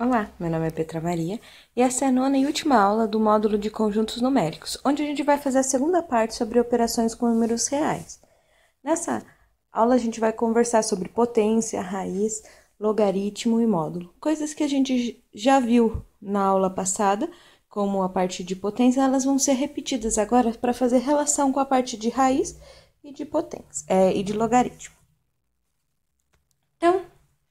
Olá, meu nome é Petra Maria e essa é a nona e última aula do módulo de conjuntos numéricos, onde a gente vai fazer a segunda parte sobre operações com números reais. Nessa aula a gente vai conversar sobre potência, raiz, logaritmo e módulo, coisas que a gente já viu na aula passada, como a parte de potência, elas vão ser repetidas agora para fazer relação com a parte de raiz e de potência é, e de logaritmo. Então,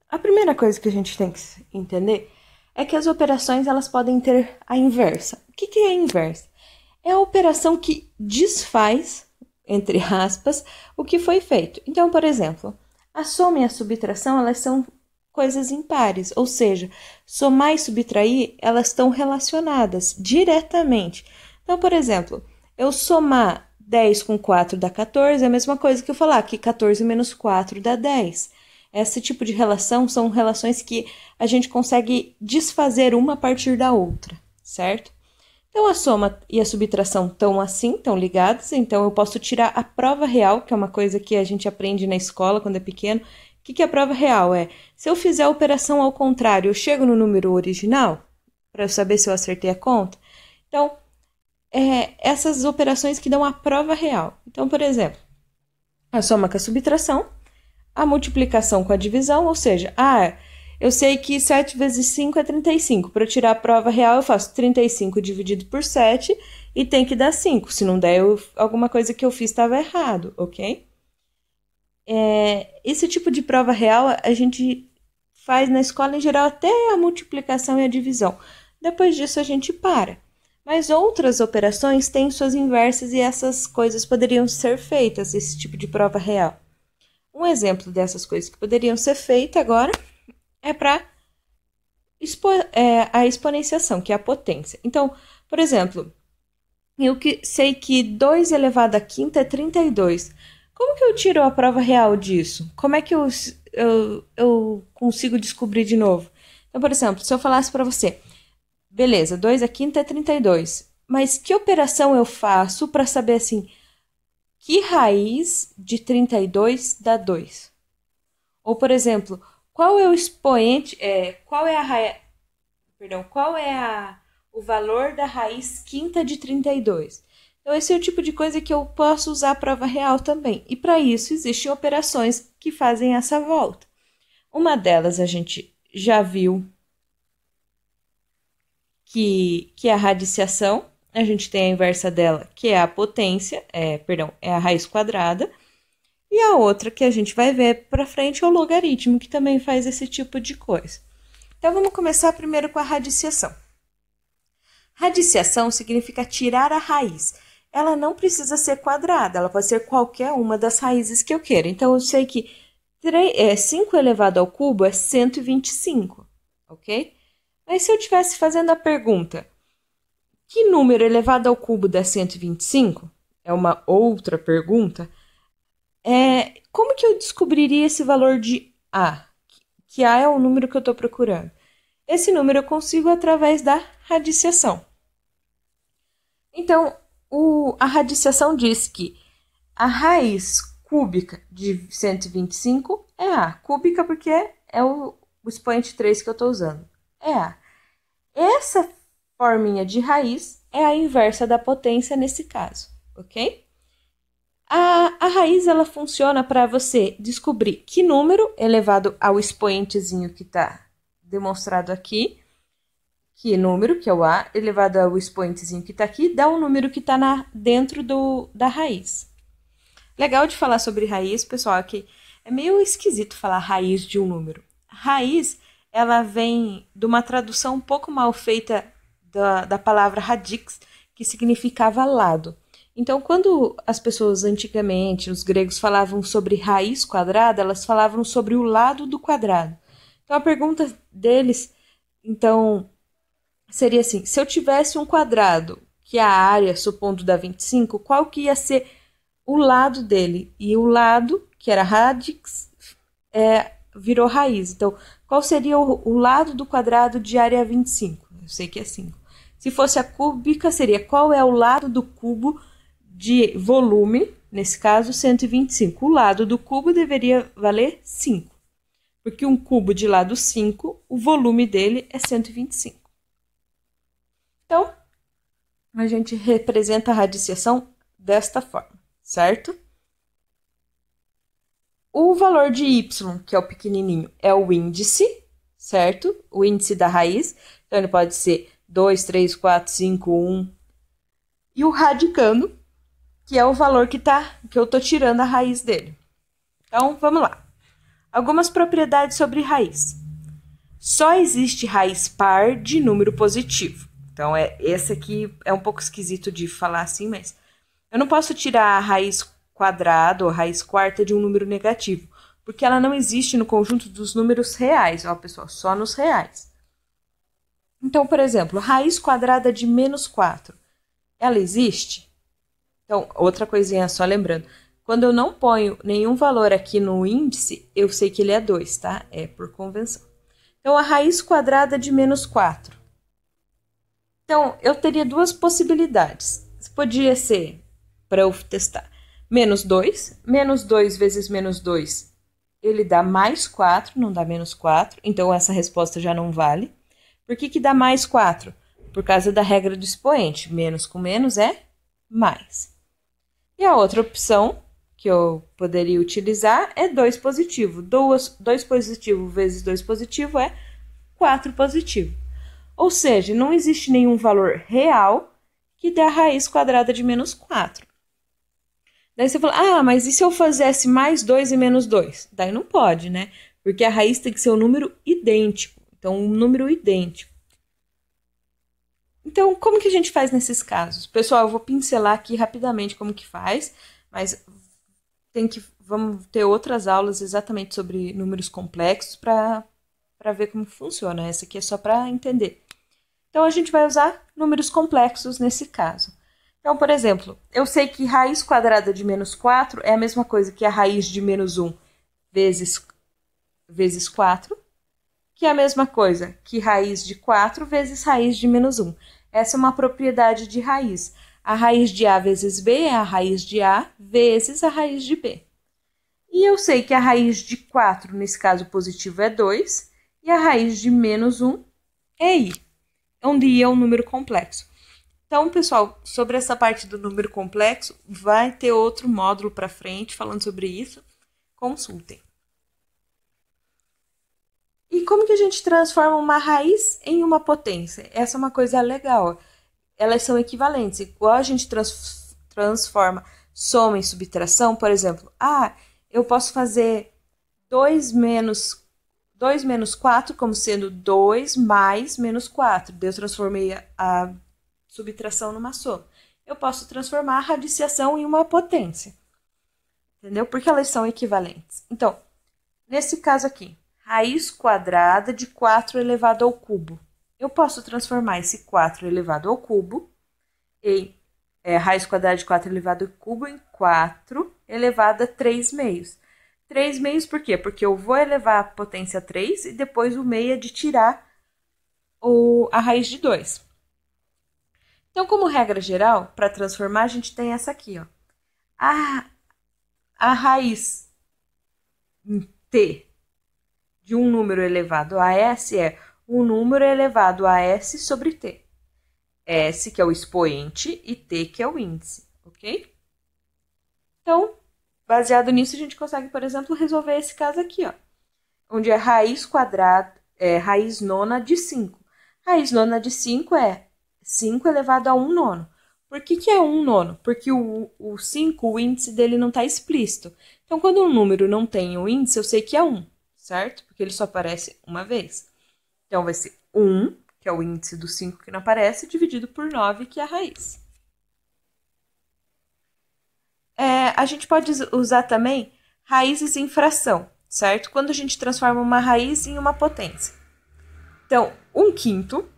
a primeira coisa que a gente tem que entender é que as operações elas podem ter a inversa. O que, que é a inversa? É a operação que desfaz, entre aspas, o que foi feito. Então, por exemplo, a soma e a subtração elas são coisas impares, ou seja, somar e subtrair elas estão relacionadas diretamente. Então, por exemplo, eu somar 10 com 4 dá 14, é a mesma coisa que eu falar que 14 menos 4 dá 10. Esse tipo de relação são relações que a gente consegue desfazer uma a partir da outra, certo? Então a soma e a subtração estão assim, estão ligadas, então eu posso tirar a prova real, que é uma coisa que a gente aprende na escola quando é pequeno. O que, que é a prova real? É se eu fizer a operação ao contrário, eu chego no número original para eu saber se eu acertei a conta. Então, é, essas operações que dão a prova real. Então, por exemplo, a soma com a subtração a multiplicação com a divisão, ou seja, ah, eu sei que 7 vezes 5 é 35. Para tirar a prova real, eu faço 35 dividido por 7 e tem que dar 5. Se não der, eu, alguma coisa que eu fiz estava errado, ok? É, esse tipo de prova real a gente faz na escola em geral até a multiplicação e a divisão. Depois disso a gente para. Mas outras operações têm suas inversas e essas coisas poderiam ser feitas, esse tipo de prova real. Um exemplo dessas coisas que poderiam ser feitas agora é para expo é, a exponenciação, que é a potência. Então, por exemplo, eu que sei que 2 elevado a quinta é 32. Como que eu tiro a prova real disso? Como é que eu, eu, eu consigo descobrir de novo? Então, por exemplo, se eu falasse para você, beleza, 2 a quinta é 32, mas que operação eu faço para saber assim, que raiz de 32 dá 2? Ou, por exemplo, qual é o expoente, é, qual é a raiz, perdão, qual é a, o valor da raiz quinta de 32? Então, esse é o tipo de coisa que eu posso usar a prova real também. E para isso, existem operações que fazem essa volta. Uma delas a gente já viu que, que é a radiciação, a gente tem a inversa dela, que é a potência, é, perdão, é a raiz quadrada, e a outra que a gente vai ver para frente é o logaritmo, que também faz esse tipo de coisa. Então vamos começar primeiro com a radiciação. Radiciação significa tirar a raiz. Ela não precisa ser quadrada, ela pode ser qualquer uma das raízes que eu queira. Então eu sei que 3, é, 5 elevado ao cubo é 125, ok? Mas se eu estivesse fazendo a pergunta, que número elevado ao cubo dá 125? É uma outra pergunta. É, como que eu descobriria esse valor de A? Que A é o número que eu estou procurando. Esse número eu consigo através da radiciação. Então, o, a radiciação diz que a raiz cúbica de 125 é A. Cúbica porque é, o, o expoente 3 que eu estou usando. É A. Essa forminha de raiz é a inversa da potência nesse caso, ok? A, a raiz ela funciona para você descobrir que número elevado ao expoentezinho que está demonstrado aqui, que número, que é o A, elevado ao expoentezinho que está aqui, dá um número que está dentro do, da raiz. Legal de falar sobre raiz, pessoal, é que é meio esquisito falar raiz de um número. Raiz, ela vem de uma tradução um pouco mal feita da, da palavra radix, que significava lado. Então, quando as pessoas antigamente, os gregos, falavam sobre raiz quadrada, elas falavam sobre o lado do quadrado. Então, a pergunta deles, então, seria assim: se eu tivesse um quadrado, que é a área, supondo, da 25, qual que ia ser o lado dele? E o lado, que era radix, é, virou raiz. Então, qual seria o, o lado do quadrado de área 25? Eu sei que é 5. Se fosse a cúbica, seria qual é o lado do cubo de volume, nesse caso 125. O lado do cubo deveria valer 5, porque um cubo de lado 5, o volume dele é 125. Então, a gente representa a radiciação desta forma, certo? O valor de y, que é o pequenininho, é o índice, certo? O índice da raiz. Então, ele pode ser 2, 3, 4, 5, 1. E o radicando, que é o valor que, tá, que eu estou tirando a raiz dele. Então, vamos lá. Algumas propriedades sobre raiz. Só existe raiz par de número positivo. Então, é, esse aqui é um pouco esquisito de falar assim, mas eu não posso tirar a raiz quadrada ou raiz quarta de um número negativo, porque ela não existe no conjunto dos números reais, ó, pessoal, só nos reais. Então, por exemplo, raiz quadrada de menos 4, ela existe? Então, outra coisinha só lembrando. Quando eu não ponho nenhum valor aqui no índice, eu sei que ele é 2, tá? É por convenção. Então, a raiz quadrada de menos 4. Então, eu teria duas possibilidades. Podia ser, para eu testar, menos 2. Menos 2 vezes menos 2, ele dá mais 4, não dá menos 4. Então, essa resposta já não vale. Por que, que dá mais 4? Por causa da regra do expoente. Menos com menos é mais. E a outra opção que eu poderia utilizar é 2 positivo. 2 positivo vezes 2 positivo é 4 positivo. Ou seja, não existe nenhum valor real que dê a raiz quadrada de menos 4. Daí você fala, ah, mas e se eu fizesse mais 2 e menos 2? Daí não pode, né? Porque a raiz tem que ser um número idêntico. Então, um número idêntico. Então, como que a gente faz nesses casos? Pessoal, eu vou pincelar aqui rapidamente como que faz, mas tem que vamos ter outras aulas exatamente sobre números complexos para para ver como funciona. Essa aqui é só para entender. Então, a gente vai usar números complexos nesse caso. Então, por exemplo, eu sei que raiz quadrada de menos 4 é a mesma coisa que a raiz de menos 1 vezes, vezes 4 que é a mesma coisa que raiz de 4 vezes raiz de menos 1. Essa é uma propriedade de raiz. A raiz de A vezes B é a raiz de A vezes a raiz de B. E eu sei que a raiz de 4, nesse caso positivo, é 2, e a raiz de menos 1 é i, onde i é um número complexo. Então, pessoal, sobre essa parte do número complexo, vai ter outro módulo para frente falando sobre isso. Consultem. E como que a gente transforma uma raiz em uma potência? Essa é uma coisa legal. Elas são equivalentes. Igual a gente trans transforma soma em subtração, por exemplo, ah, eu posso fazer 2 menos 2 menos 4 como sendo 2 mais menos 4. Eu transformei a, a subtração numa soma. Eu posso transformar a radiciação em uma potência. Entendeu? Porque elas são equivalentes. Então, nesse caso aqui, raiz quadrada de 4 elevado ao cubo. Eu posso transformar esse 4 elevado ao cubo em é, raiz quadrada de 4 elevado ao cubo em 4 elevado a 3 meios. 3 meios por quê? Porque eu vou elevar a potência 3 e depois o meio é de tirar o, a raiz de 2. Então, como regra geral, para transformar, a gente tem essa aqui. Ó. A, a raiz em t de um número elevado a S é um número elevado a S sobre T. S que é o expoente e T que é o índice, ok? Então, baseado nisso, a gente consegue, por exemplo, resolver esse caso aqui, ó, onde é raiz quadrada, é raiz nona de 5. Raiz nona de 5 é 5 elevado a 1 nono. Por que, que é 1 nono? Porque o, 5, o índice dele não está explícito. Então, quando um número não tem o índice, eu sei que é 1 certo? Porque ele só aparece uma vez. Então vai ser 1, que é o índice do 5 que não aparece, dividido por 9, que é a raiz. É, a gente pode usar também raízes em fração, certo? Quando a gente transforma uma raiz em uma potência. Então, 1 quinto,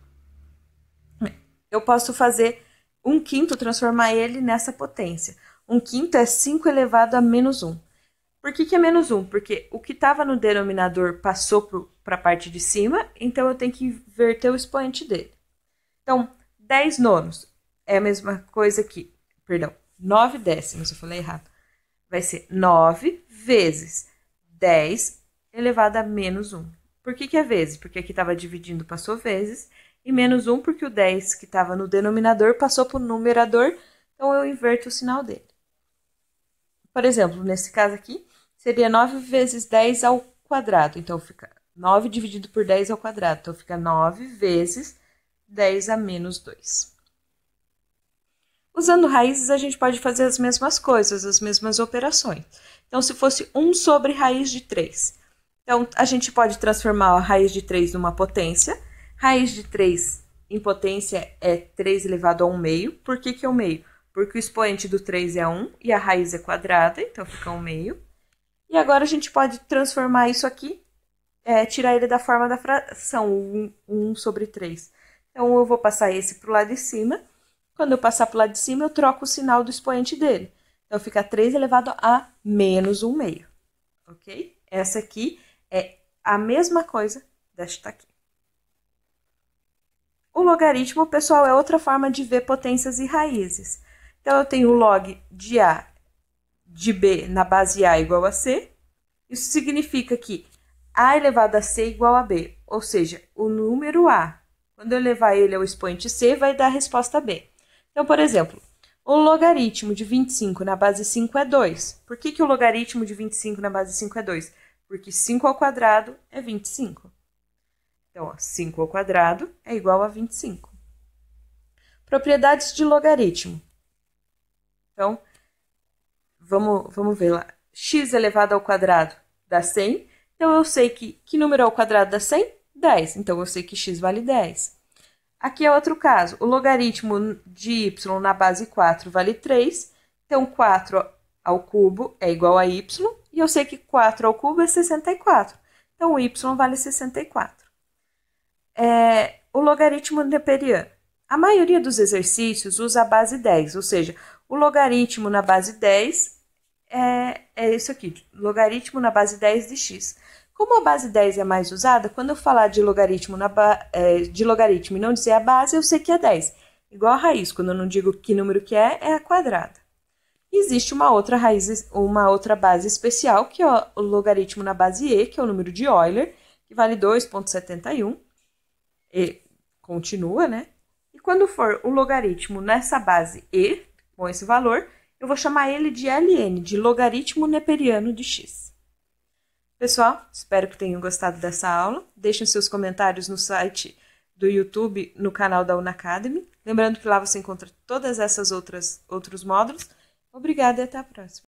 eu posso fazer 1 quinto, transformar ele nessa potência. 1 quinto é 5 elevado a menos 1. Por que, que é menos um? Porque o que estava no denominador passou para a parte de cima, então eu tenho que inverter o expoente dele. Então, 10 nonos é a mesma coisa que, perdão, 9 décimos, eu falei errado. Vai ser 9 vezes 10 elevado a menos 1. Por que, que é vezes? Porque aqui estava dividindo, passou vezes, e menos 1 porque o 10 que estava no denominador passou para o numerador, então eu inverto o sinal dele. Por exemplo, nesse caso aqui, seria 9 vezes 10 ao quadrado. Então, fica 9 dividido por 10 ao quadrado. Então, fica 9 vezes 10 a menos 2. Usando raízes, a gente pode fazer as mesmas coisas, as mesmas operações. Então, se fosse 1 sobre raiz de 3. Então, a gente pode transformar a raiz de 3 numa potência. Raiz de 3 em potência é 3 elevado a 1 meio. Por que, que é 1 meio? Porque o expoente do 3 é 1 e a raiz é quadrada, então fica 1 meio. E agora a gente pode transformar isso aqui, é, tirar ele da forma da fração, 1, sobre 3. Então, eu vou passar esse para o lado de cima. Quando eu passar para o lado de cima, eu troco o sinal do expoente dele. Então, fica 3 elevado a menos 1 meio, ok? Essa aqui é a mesma coisa desta aqui. O logaritmo, pessoal, é outra forma de ver potências e raízes. Então, eu tenho o log de A de B na base A igual a C. Isso significa que A elevado a C igual a B, ou seja, o número A, quando eu levar ele ao expoente C, vai dar a resposta B. Então, por exemplo, o logaritmo de 25 na base 5 é 2. Por que, que o logaritmo de 25 na base 5 é 2? Porque 5 ao quadrado é 25. Então, ó, 5 ao quadrado é igual a 25. Propriedades de logaritmo. Então, vamos, vamos ver lá. x elevado ao quadrado dá 100. Então, eu sei que, que número ao é quadrado dá 100? 10. Então, eu sei que x vale 10. Aqui é outro caso. O logaritmo de y na base 4 vale 3. Então, 4 ao cubo é igual a y. E eu sei que 4 ao cubo é 64. Então, o y vale 64. É, o logaritmo neperiano. A maioria dos exercícios usa a base 10, ou seja, o logaritmo na base 10 é, é isso aqui, logaritmo na base 10 de x. Como a base 10 é mais usada, quando eu falar de logaritmo, na é, de logaritmo e não dizer a base, eu sei que é 10. Igual a raiz, quando eu não digo que número que é, é a quadrada. Existe uma outra raiz, uma outra base especial, que é o logaritmo na base e, que é o número de Euler, que vale 2,71. E continua, né? E quando for o logaritmo nessa base e, com esse valor, eu vou chamar ele de ln, de logaritmo neperiano de x. Pessoal, espero que tenham gostado dessa aula. Deixem seus comentários no site do YouTube, no canal da Unacademy. Lembrando que lá você encontra todas essas outras outros módulos. Obrigada e até a próxima.